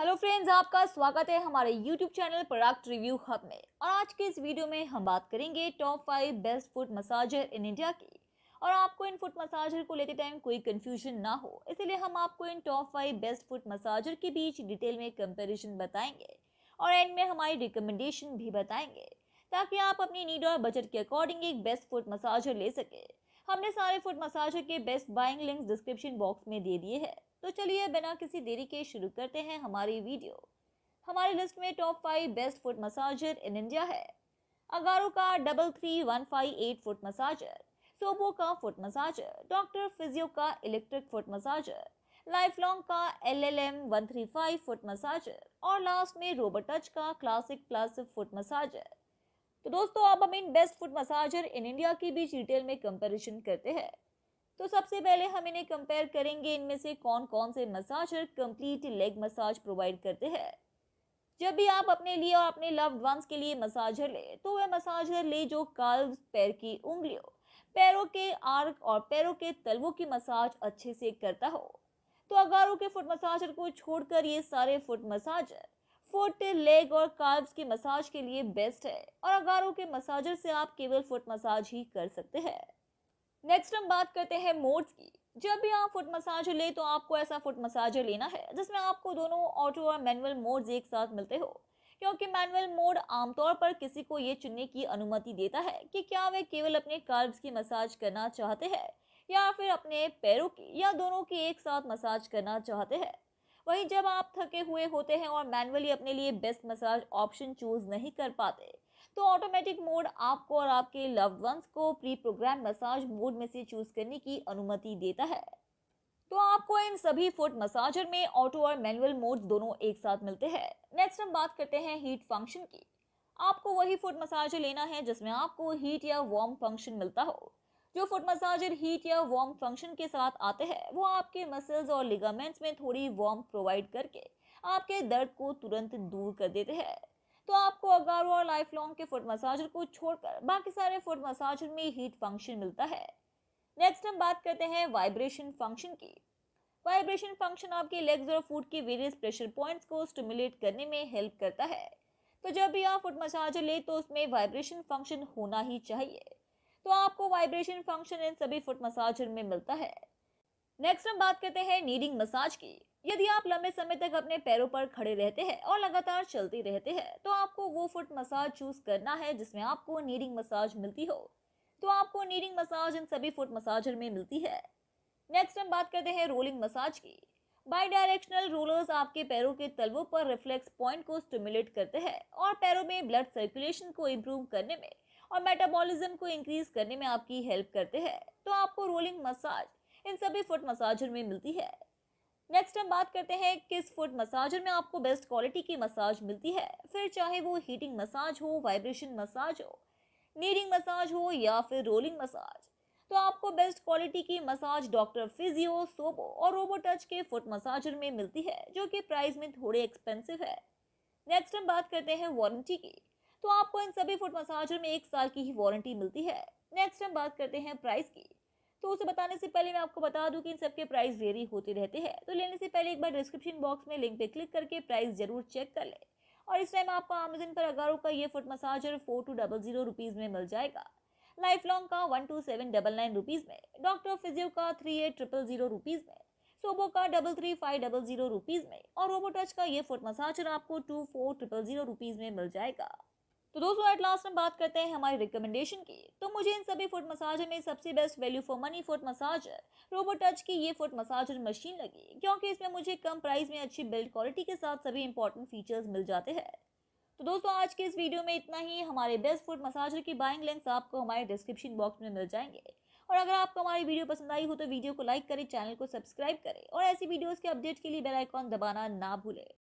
hello friends आपका स्वागत है हमारे YouTube channel product review hub में और आज के इस वीडियो में हम बात करेंगे top five best foot massager in India की और आपको इन फुट मसाजर को लेते टाइम कोई कन्फ्यूजन ना हो इसलिए हम आपको इन top five best foot massager के बीच डिटेल में कंपेरिजन बताएंगे और एंड में हमारी रिकमेंडेशन भी बताएंगे ताकि आप अपनी नीड और बजट के अकॉर्डिंग एक बेस्ट फुट मसाजर ले सकें हमने सारे फुट मसाजर के best buying links description box में दे दिए हैं तो चलिए बिना किसी देरी के शुरू करते हैं हमारी वीडियो हमारी लिस्ट में top five best foot massager in India है अगारो का double three one five eight foot massager Sobo का फुट मसाजर डॉक्टर फिजियो का electric foot massager life long का L L M one three five foot massager और last में Robotouch का classic plus foot massager तो दोस्तों आप हम इन best foot massager in India के बीच डिटेल में कंपेरिजन करते हैं तो सबसे पहले हम इन्हें कंपेयर करेंगे इनमें से कौन कौन से massager complete leg massage provide करते हैं जब भी आप अपने लिए और अपने लव्ड वंस के लिए मसाजर ले तो वह मसाजर ले जो काल पैर की उंगलियों पैरों के आर्क और पैरों के तलवों की मसाज अच्छे से करता हो तो अगारों के फुट मसाजर को छोड़कर ये सारे फुट मसाजर फुट लेग और कार्ब्स की मसाज के लिए बेस्ट है और अगारों के मसाजर से आप केवल फुट मसाज ही कर सकते हैं नेक्स्ट हम बात करते हैं मोड्स की जब भी आप फुट मसाजर ले तो आपको ऐसा फुट मसाजर लेना है जिसमें आपको दोनों ऑटो और मैनुअल मोड्स एक साथ मिलते हो क्योंकि मैनुअल मोड आमतौर पर किसी को ये चुनने की अनुमति देता है कि क्या वे केवल अपने कार्ब्स की मसाज करना चाहते हैं या फिर अपने पैरों की या दोनों की एक साथ मसाज करना चाहते हैं वहीं जब आप थके हुए होते हैं और मैनुअली अपने लिए बेस्ट मसाज ऑप्शन चूज नहीं कर पाते तो ऑटोमेटिक मोड आपको और आपके लव्ड वंस को प्री प्रोग्राम मसाज मोड में से चूज करने की अनुमति देता है तो आपको इन सभी फुट मसाजर में ऑटो और मैनुअल मोड दोनों एक साथ मिलते हैं नेक्स्ट हम बात करते हैं हीट फंक्शन की आपको वही फुट मसाजर लेना है जिसमें आपको हीट या वार्म फंक्शन मिलता हो जो फुट मसाजर हीट या वार्म फंक्शन के साथ आते हैं वो आपके मसल्स और लिगामेंट्स में थोड़ी वार्म प्रोवाइड करके आपके दर्द को तुरंत दूर कर देते हैं तो आपको अगर और लाइफ लॉन्ग के फुट मसाजर को छोड़कर बाकी सारे फुट मसाजर में हीट फंक्शन मिलता है नेक्स्ट हम बात करते हैं वाइब्रेशन फंक्शन की वाइब्रेशन फंक्शन आपके लेग्स और फुट के वेरियस प्रेशर पॉइंट्स को स्टिमुलेट करने में हेल्प करता है तो जब भी आप फुट मसाजर ले तो उसमें वाइब्रेशन फंक्शन होना ही चाहिए तो आपको वाइब्रेशन फंक्शन इन सभी फुट मसाजर में मिलता है नेक्स्ट हम बात करते हैं नीडिंग मसाज की यदि आप लंबे समय तक अपने पैरों पर खड़े रहते हैं और लगातार चलते रहते हैं तो आपको वो फुट मसाज चूज करना है जिसमें आपको नीडिंग मसाज मिलती हो तो आपको नीडिंग मसाज इन सभी फुट मसाजर में मिलती है नेक्स्ट हम बात करते हैं रोलिंग मसाज की बाई डायरेक्शनल रोलर्स आपके पैरों के तलवों पर रिफ्लेक्स पॉइंट को स्टिमुलेट करते हैं और पैरों में ब्लड सर्कुलेशन को इम्प्रूव करने में और मेटाबॉलिज्म को इंक्रीज करने में आपकी हेल्प करते हैं तो आपको रोलिंग मसाज इन सभी फुट मसाजर में मिलती है नेक्स्ट हम बात करते हैं किस फुट मसाजर में आपको बेस्ट क्वालिटी की मसाज मिलती है फिर चाहे वो हीटिंग मसाज हो वाइब्रेशन मसाज हो नीडिंग मसाज हो या फिर रोलिंग मसाज तो आपको बेस्ट क्वालिटी की मसाज डॉक्टर फिजियो सोबो और रोबो टच के फुट मसाजर में मिलती है जो कि प्राइस में थोड़े एक्सपेंसिव है नेक्स्ट हम बात करते हैं वारंटी की तो आपको इन सभी फुट मसाजर में एक साल की ही वारंटी मिलती है नेक्स्ट हम बात करते हैं प्राइस की तो उसे बताने से पहले मैं आपको बता दूं कि इन सब के प्राइस वेरी होते रहते हैं तो लेने से पहले एक बार डिस्क्रिप्शन बॉक्स में लिंक पे क्लिक करके प्राइस जरूर चेक कर लें और इस टाइम आपको अमेजन पर अगारो का ये foot massager four two double zero rupees में मिल जाएगा लाइफ लॉन्ग का one two seven double nine rupees में डॉक्टर फिजियो का three eight triple zero rupees में सोबो का double three five double zero rupees में और रोबोटच का ये फुट मसाजर आपको two four triple zero rupees में मिल जाएगा तो दोस्तों एट लास्ट हम बात करते हैं हमारी रिकमेंडेशन की तो मुझे इन सभी फुट मसाजर में सबसे best value for money foot massager Robotouch की ये फुट मसाजर मशीन लगी क्योंकि इसमें मुझे कम प्राइस में अच्छी बिल्ड क्वालिटी के साथ सभी इंपॉर्टेंट फीचर्स मिल जाते हैं तो दोस्तों आज के इस वीडियो में इतना ही हमारे बेस्ट फुट मसाजर की बाइंग लिंक्स आपको हमारे डिस्क्रिप्शन बॉक्स में मिल जाएंगे और अगर आपको हमारी वीडियो पसंद आई हो तो वीडियो को लाइक करें चैनल को सब्सक्राइब करें और ऐसी वीडियोज़ के अपडेट के लिए बेलाइकॉन दबाना ना भूलें